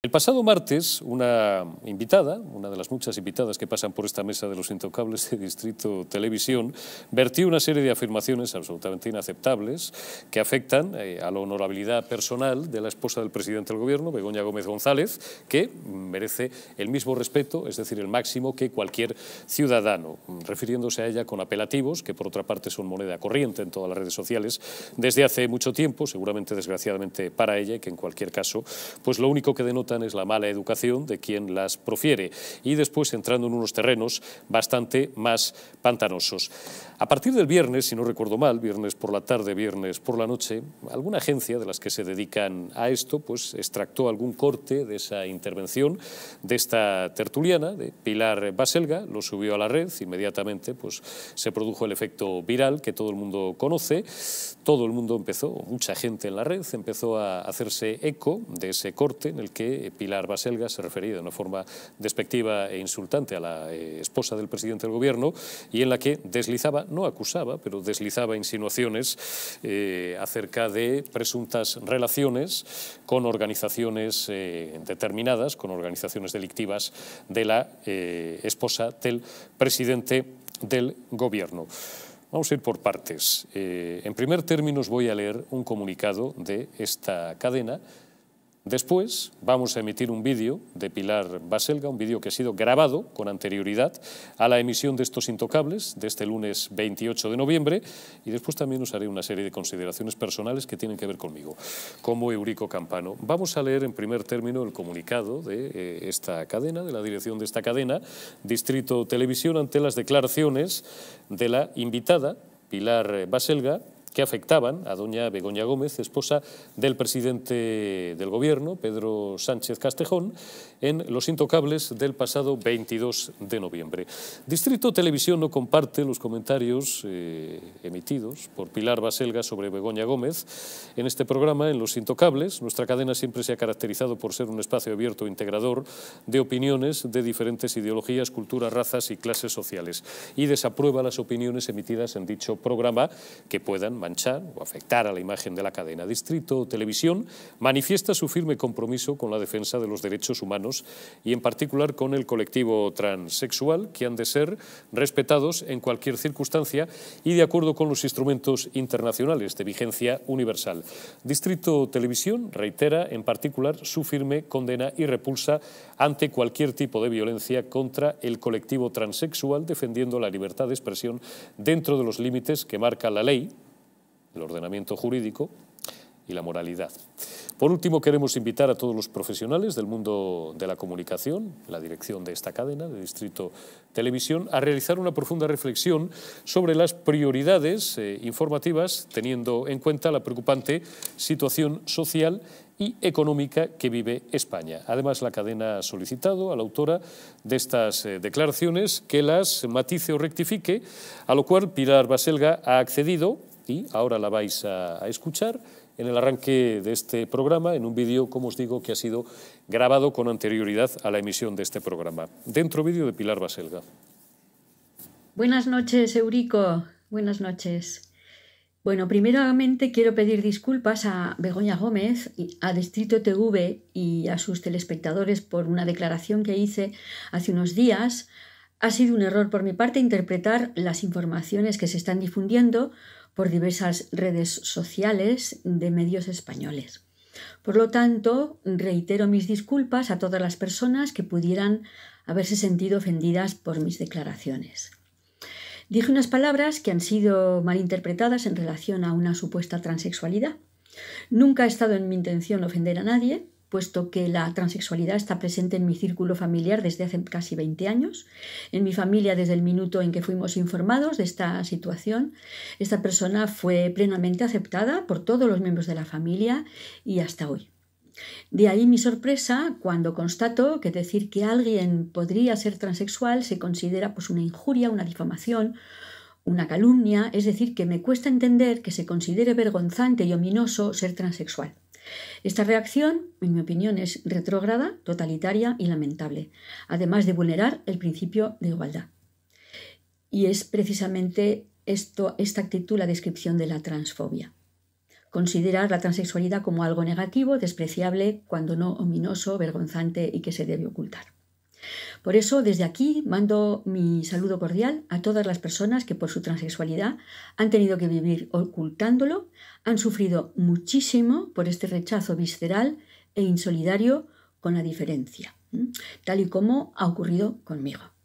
El pasado martes, una invitada, una de las muchas invitadas que pasan por esta mesa de los intocables de Distrito Televisión, vertió una serie de afirmaciones absolutamente inaceptables que afectan eh, a la honorabilidad personal de la esposa del presidente del Gobierno, Begoña Gómez González, que merece el mismo respeto, es decir, el máximo que cualquier ciudadano, refiriéndose a ella con apelativos, que por otra parte son moneda corriente en todas las redes sociales desde hace mucho tiempo, seguramente desgraciadamente para ella, y que en cualquier caso, pues lo único que denota es la mala educación de quien las profiere y después entrando en unos terrenos bastante más pantanosos. A partir del viernes, si no recuerdo mal, viernes por la tarde, viernes por la noche, alguna agencia de las que se dedican a esto pues extractó algún corte de esa intervención de esta tertuliana, de Pilar Baselga, lo subió a la red, inmediatamente pues se produjo el efecto viral que todo el mundo conoce, todo el mundo empezó, mucha gente en la red empezó a hacerse eco de ese corte en el que eh, Pilar Baselga se refería de una forma despectiva e insultante a la eh, esposa del presidente del gobierno y en la que deslizaba, no acusaba, pero deslizaba insinuaciones eh, acerca de presuntas relaciones con organizaciones determinadas, con organizaciones delictivas de la esposa del presidente del gobierno. Vamos a ir por partes. en primer término os voy a leer un comunicado de esta cadena Después vamos a emitir un vídeo de Pilar Baselga, un vídeo que ha sido grabado con anterioridad a la emisión de estos intocables de este lunes 28 de noviembre y después también os haré una serie de consideraciones personales que tienen que ver conmigo, como Eurico Campano. Vamos a leer en primer término el comunicado de eh, esta cadena, de la dirección de esta cadena, Distrito Televisión, ante las declaraciones de la invitada Pilar Baselga que afectaban a doña Begoña Gómez, esposa del presidente del gobierno, Pedro Sánchez Castejón, en Los Intocables del pasado 22 de noviembre. Distrito Televisión no comparte los comentarios eh, emitidos por Pilar Baselga sobre Begoña Gómez. En este programa, en Los Intocables, nuestra cadena siempre se ha caracterizado por ser un espacio abierto e integrador de opiniones de diferentes ideologías, culturas, razas y clases sociales y desaprueba las opiniones emitidas en dicho programa que puedan manchar o afectar a la imagen de la cadena Distrito Televisión, manifiesta su firme compromiso con la defensa de los derechos humanos y en particular con el colectivo transexual, que han de ser respetados en cualquier circunstancia y de acuerdo con los instrumentos internacionales de vigencia universal. Distrito Televisión reitera en particular su firme condena y repulsa ante cualquier tipo de violencia contra el colectivo transexual, defendiendo la libertad de expresión dentro de los límites que marca la ley, el ordenamiento jurídico y la moralidad. Por último, queremos invitar a todos los profesionales del mundo de la comunicación, la dirección de esta cadena, de Distrito Televisión, a realizar una profunda reflexión sobre las prioridades eh, informativas, teniendo en cuenta la preocupante situación social y económica que vive España. Además, la cadena ha solicitado a la autora de estas eh, declaraciones que las matice o rectifique, a lo cual Pilar Baselga ha accedido ahora la vais a, escuchar en el arranque de este programa, en un vídeo, como os digo, que ha sido grabado con anterioridad a la emisión de este programa. Dentro vídeo de Pilar Baselga. Buenas noches, Eurico. Buenas noches. Bueno, primeramente quiero pedir disculpas a Begoña Gómez, a Distrito TV y a sus telespectadores por una declaración que hice hace unos días ha sido un error por mi parte interpretar las informaciones que se están difundiendo por diversas redes sociales de medios españoles. Por lo tanto, reitero mis disculpas a todas las personas que pudieran haberse sentido ofendidas por mis declaraciones. Dije unas palabras que han sido malinterpretadas en relación a una supuesta transexualidad. Nunca ha estado en mi intención ofender a nadie, puesto que la transexualidad está presente en mi círculo familiar desde hace casi 20 años, en mi familia desde el minuto en que fuimos informados de esta situación. Esta persona fue plenamente aceptada por todos los miembros de la familia y hasta hoy. De ahí mi sorpresa cuando constato que decir que alguien podría ser transexual se considera pues una injuria, una difamación, una calumnia, es decir, que me cuesta entender que se considere vergonzante y ominoso ser transexual. Esta reacción, en mi opinión, es retrógrada, totalitaria y lamentable, además de vulnerar el principio de igualdad. Y es precisamente esto, esta actitud la descripción de la transfobia. Considerar la transexualidad como algo negativo, despreciable, cuando no ominoso, vergonzante y que se debe ocultar. Por eso, desde aquí mando mi saludo cordial a todas las personas que por su transexualidad han tenido que vivir ocultándolo, han sufrido muchísimo por este rechazo visceral e insolidario con la diferencia, tal y como ha ocurrido conmigo.